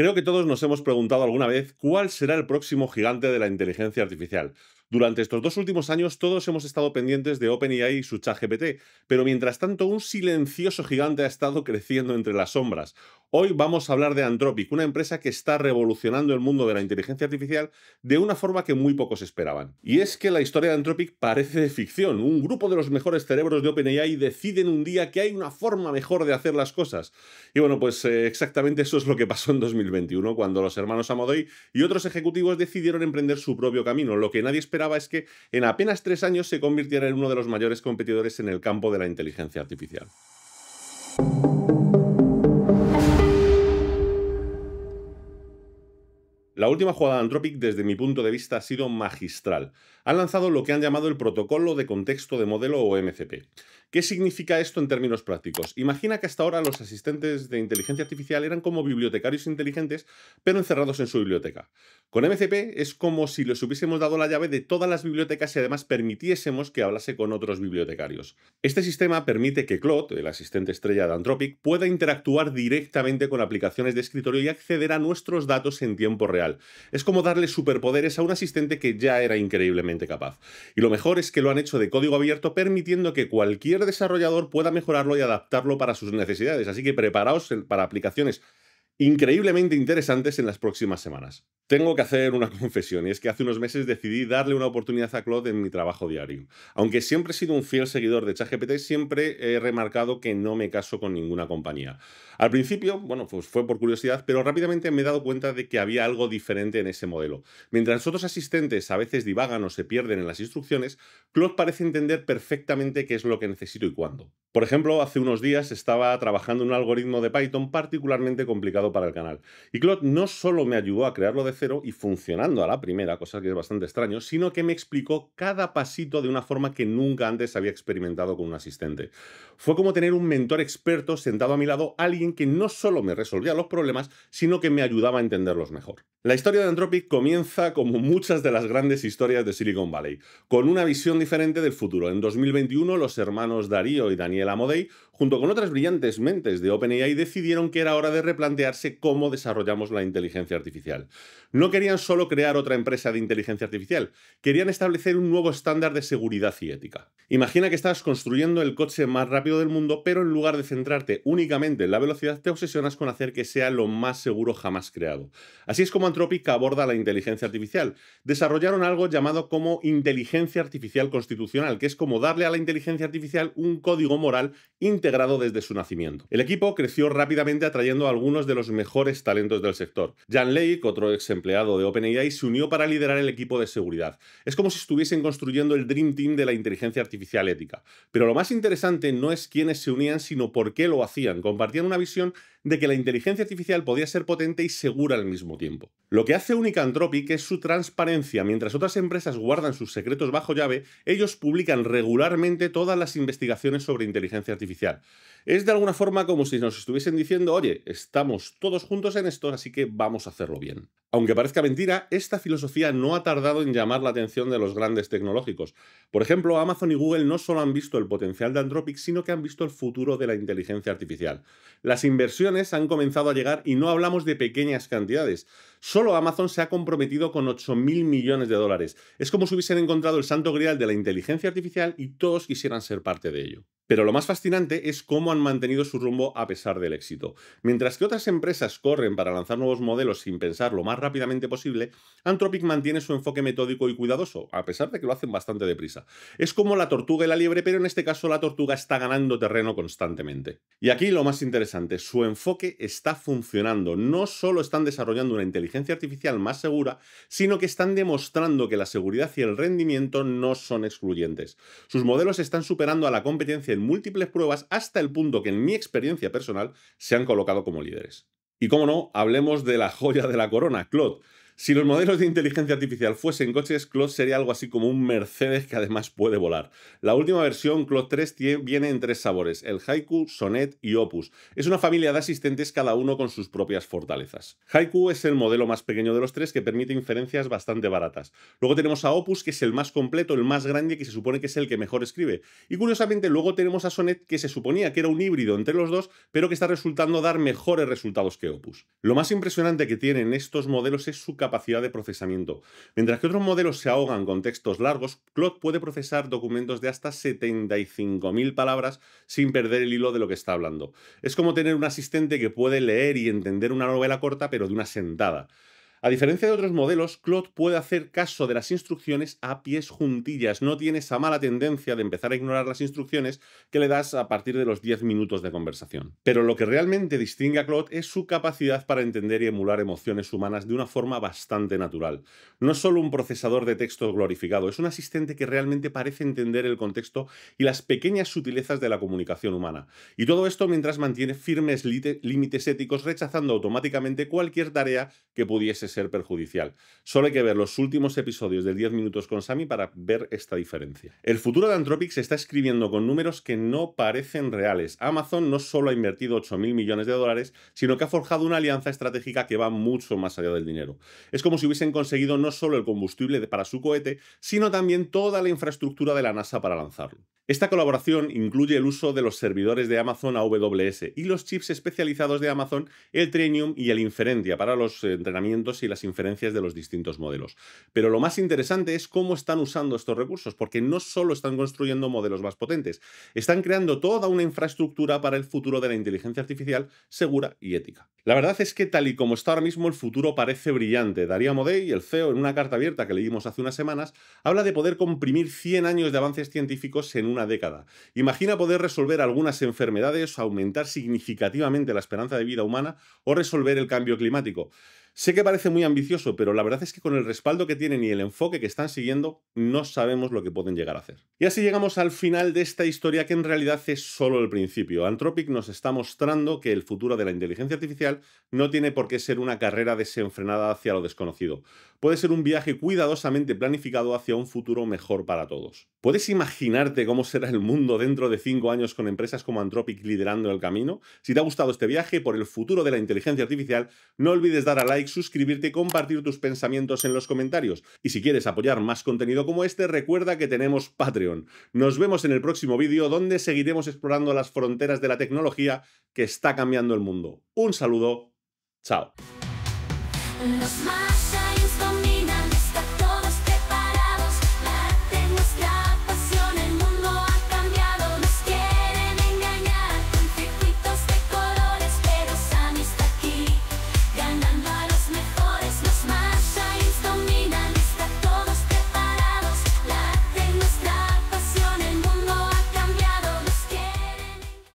Creo que todos nos hemos preguntado alguna vez cuál será el próximo gigante de la inteligencia artificial. Durante estos dos últimos años todos hemos estado pendientes de OpenAI y su ChatGPT, pero mientras tanto un silencioso gigante ha estado creciendo entre las sombras. Hoy vamos a hablar de Anthropic, una empresa que está revolucionando el mundo de la inteligencia artificial de una forma que muy pocos esperaban. Y es que la historia de Anthropic parece de ficción. Un grupo de los mejores cerebros de OpenAI deciden un día que hay una forma mejor de hacer las cosas. Y bueno, pues eh, exactamente eso es lo que pasó en 2021, cuando los hermanos Amodoy y otros ejecutivos decidieron emprender su propio camino, lo que nadie esperaba es que en apenas tres años se convirtiera en uno de los mayores competidores en el campo de la inteligencia artificial. La última jugada de Anthropic, desde mi punto de vista, ha sido magistral. Han lanzado lo que han llamado el protocolo de contexto de modelo o MCP. ¿Qué significa esto en términos prácticos? Imagina que hasta ahora los asistentes de inteligencia artificial eran como bibliotecarios inteligentes, pero encerrados en su biblioteca. Con MCP es como si les hubiésemos dado la llave de todas las bibliotecas y además permitiésemos que hablase con otros bibliotecarios. Este sistema permite que Claude, el asistente estrella de Anthropic, pueda interactuar directamente con aplicaciones de escritorio y acceder a nuestros datos en tiempo real. Es como darle superpoderes a un asistente que ya era increíblemente capaz. Y lo mejor es que lo han hecho de código abierto permitiendo que cualquier desarrollador pueda mejorarlo y adaptarlo para sus necesidades. Así que preparaos para aplicaciones increíblemente interesantes en las próximas semanas. Tengo que hacer una confesión, y es que hace unos meses decidí darle una oportunidad a Claude en mi trabajo diario. Aunque siempre he sido un fiel seguidor de ChatGPT, siempre he remarcado que no me caso con ninguna compañía. Al principio, bueno, pues fue por curiosidad, pero rápidamente me he dado cuenta de que había algo diferente en ese modelo. Mientras otros asistentes a veces divagan o se pierden en las instrucciones, Claude parece entender perfectamente qué es lo que necesito y cuándo. Por ejemplo, hace unos días estaba trabajando un algoritmo de Python particularmente complicado para el canal, y Claude no solo me ayudó a crearlo de y funcionando a la primera, cosa que es bastante extraño, sino que me explicó cada pasito de una forma que nunca antes había experimentado con un asistente. Fue como tener un mentor experto sentado a mi lado, alguien que no solo me resolvía los problemas, sino que me ayudaba a entenderlos mejor. La historia de Anthropic comienza como muchas de las grandes historias de Silicon Valley, con una visión diferente del futuro. En 2021, los hermanos Darío y Daniela Amodei junto con otras brillantes mentes de OpenAI, decidieron que era hora de replantearse cómo desarrollamos la inteligencia artificial. No querían solo crear otra empresa de inteligencia artificial, querían establecer un nuevo estándar de seguridad y ética. Imagina que estás construyendo el coche más rápido del mundo, pero en lugar de centrarte únicamente en la velocidad, te obsesionas con hacer que sea lo más seguro jamás creado. Así es como Anthropic aborda la inteligencia artificial. Desarrollaron algo llamado como inteligencia artificial constitucional, que es como darle a la inteligencia artificial un código moral inter grado desde su nacimiento. El equipo creció rápidamente atrayendo a algunos de los mejores talentos del sector. Jan Lake, otro ex empleado de OpenAI, se unió para liderar el equipo de seguridad. Es como si estuviesen construyendo el Dream Team de la inteligencia artificial ética. Pero lo más interesante no es quiénes se unían, sino por qué lo hacían. Compartían una visión de que la inteligencia artificial podía ser potente y segura al mismo tiempo. Lo que hace única Anthropic es su transparencia. Mientras otras empresas guardan sus secretos bajo llave, ellos publican regularmente todas las investigaciones sobre inteligencia artificial. Es de alguna forma como si nos estuviesen diciendo, oye, estamos todos juntos en esto, así que vamos a hacerlo bien. Aunque parezca mentira, esta filosofía no ha tardado en llamar la atención de los grandes tecnológicos. Por ejemplo, Amazon y Google no solo han visto el potencial de Anthropic, sino que han visto el futuro de la inteligencia artificial. Las inversiones han comenzado a llegar y no hablamos de pequeñas cantidades, Solo Amazon se ha comprometido con 8.000 millones de dólares. Es como si hubiesen encontrado el santo grial de la inteligencia artificial y todos quisieran ser parte de ello. Pero lo más fascinante es cómo han mantenido su rumbo a pesar del éxito. Mientras que otras empresas corren para lanzar nuevos modelos sin pensar lo más rápidamente posible, Anthropic mantiene su enfoque metódico y cuidadoso, a pesar de que lo hacen bastante deprisa. Es como la tortuga y la liebre, pero en este caso la tortuga está ganando terreno constantemente. Y aquí lo más interesante, su enfoque está funcionando. No solo están desarrollando una inteligencia inteligencia artificial más segura, sino que están demostrando que la seguridad y el rendimiento no son excluyentes. Sus modelos están superando a la competencia en múltiples pruebas hasta el punto que en mi experiencia personal se han colocado como líderes. Y cómo no, hablemos de la joya de la corona, Claude. Si los modelos de inteligencia artificial fuesen coches, Claude sería algo así como un Mercedes que además puede volar. La última versión, Claude 3, viene en tres sabores, el Haiku, Sonet y Opus. Es una familia de asistentes cada uno con sus propias fortalezas. Haiku es el modelo más pequeño de los tres que permite inferencias bastante baratas. Luego tenemos a Opus, que es el más completo, el más grande que se supone que es el que mejor escribe. Y curiosamente luego tenemos a Sonet, que se suponía que era un híbrido entre los dos, pero que está resultando dar mejores resultados que Opus. Lo más impresionante que tienen estos modelos es su capacidad capacidad de procesamiento. Mientras que otros modelos se ahogan con textos largos, Claude puede procesar documentos de hasta 75.000 palabras sin perder el hilo de lo que está hablando. Es como tener un asistente que puede leer y entender una novela corta pero de una sentada. A diferencia de otros modelos, Claude puede hacer caso de las instrucciones a pies juntillas, no tiene esa mala tendencia de empezar a ignorar las instrucciones que le das a partir de los 10 minutos de conversación. Pero lo que realmente distingue a Claude es su capacidad para entender y emular emociones humanas de una forma bastante natural. No es solo un procesador de texto glorificado, es un asistente que realmente parece entender el contexto y las pequeñas sutilezas de la comunicación humana. Y todo esto mientras mantiene firmes límites éticos, rechazando automáticamente cualquier tarea que pudiese ser perjudicial. Solo hay que ver los últimos episodios de 10 minutos con Sami para ver esta diferencia. El futuro de Anthropic se está escribiendo con números que no parecen reales. Amazon no solo ha invertido 8.000 millones de dólares, sino que ha forjado una alianza estratégica que va mucho más allá del dinero. Es como si hubiesen conseguido no solo el combustible para su cohete, sino también toda la infraestructura de la NASA para lanzarlo. Esta colaboración incluye el uso de los servidores de Amazon AWS y los chips especializados de Amazon, el Trainium y el Inferentia para los eh, entrenamientos y las inferencias de los distintos modelos. Pero lo más interesante es cómo están usando estos recursos, porque no solo están construyendo modelos más potentes, están creando toda una infraestructura para el futuro de la inteligencia artificial segura y ética. La verdad es que tal y como está ahora mismo el futuro parece brillante. Daría y el CEO, en una carta abierta que leímos hace unas semanas, habla de poder comprimir 100 años de avances científicos en una década. Imagina poder resolver algunas enfermedades, aumentar significativamente la esperanza de vida humana o resolver el cambio climático. Sé que parece muy ambicioso, pero la verdad es que con el respaldo que tienen y el enfoque que están siguiendo, no sabemos lo que pueden llegar a hacer. Y así llegamos al final de esta historia que en realidad es solo el principio. Anthropic nos está mostrando que el futuro de la inteligencia artificial no tiene por qué ser una carrera desenfrenada hacia lo desconocido. Puede ser un viaje cuidadosamente planificado hacia un futuro mejor para todos. ¿Puedes imaginarte cómo será el mundo dentro de cinco años con empresas como Anthropic liderando el camino? Si te ha gustado este viaje por el futuro de la inteligencia artificial, no olvides dar a like suscribirte y compartir tus pensamientos en los comentarios. Y si quieres apoyar más contenido como este, recuerda que tenemos Patreon. Nos vemos en el próximo vídeo donde seguiremos explorando las fronteras de la tecnología que está cambiando el mundo. Un saludo, chao.